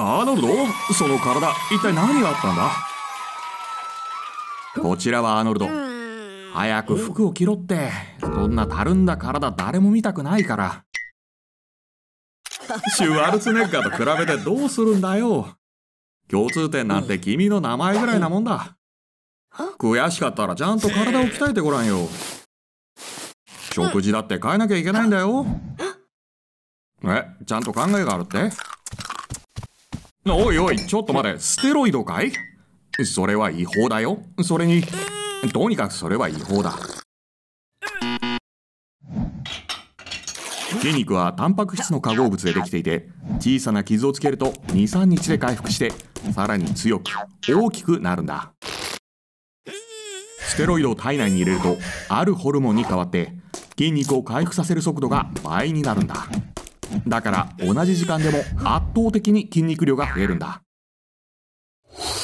アーノルドその体一体何があったんだこちらはアーノルド早く服を着ろってそんなたるんだ体誰も見たくないからシュワルツネッガーと比べてどうするんだよ共通点なんて君の名前ぐらいなもんだ悔しかったらちゃんと体を鍛えてごらんよ食事だって変えなきゃいけないんだよえちゃんと考えがあるっておいおいちょっと待てステロイドかいそれは違法だよそれにとにかくそれは違法だ筋肉はタンパク質の化合物でできていて小さな傷をつけると23日で回復してさらに強く大きくなるんだステロイドを体内に入れるとあるホルモンに変わって筋肉を回復させる速度が倍になるんだだから同じ時間でも圧倒的に筋肉量が増えるんだ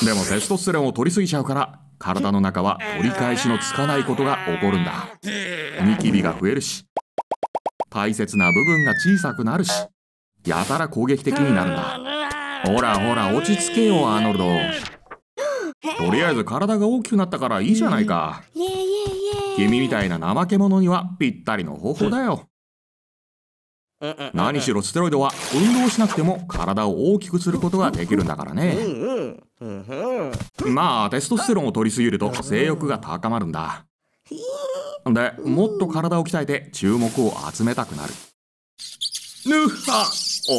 でもテストステロンを取りすぎちゃうから体の中は取り返しのつかないことが起こるんだニキビが増えるし大切な部分が小さくなるしやたら攻撃的になるんだほらほら落ち着けよアーノルドとりあえず体が大きくなったからいいじゃないか君みたいな怠け者にはぴったりの方法だよ何しろステロイドは運動しなくても体を大きくすることができるんだからねまあテストステロンを取りすぎると性欲が高まるんだでもっと体を鍛えて注目を集めたくなるぬっは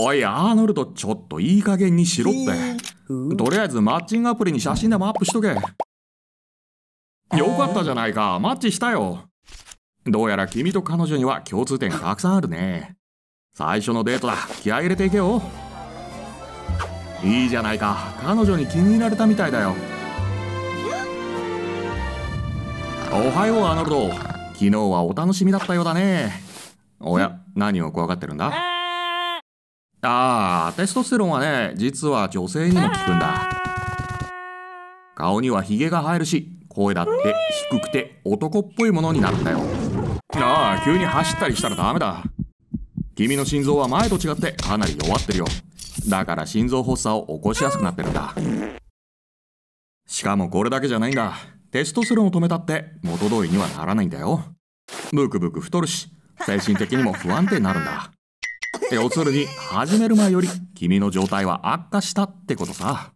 おいアーノルドちょっといい加減にしろってとりあえずマッチングアプリに写真でもアップしとけよかったじゃないかマッチしたよどうやら君と彼女には共通点がたくさんあるね最初のデートだ気合入れていけよいいじゃないか彼女に気に入られたみたいだよおはようアーノルド昨日はお楽しみだったようだねおや何を怖がってるんだああテストステロンはね実は女性にも効くんだ顔にはヒゲが生えるし声だって低くて男っぽいものになるんだよああ急に走ったりしたらダメだ君の心臓は前と違ってかなり弱ってるよだから心臓発作を起こしやすくなってるんだしかもこれだけじゃないんだテストステロンを止めたって元通りにはならないんだよブクブク太るし精神的にも不安定になるんだ要するに始める前より君の状態は悪化したってことさ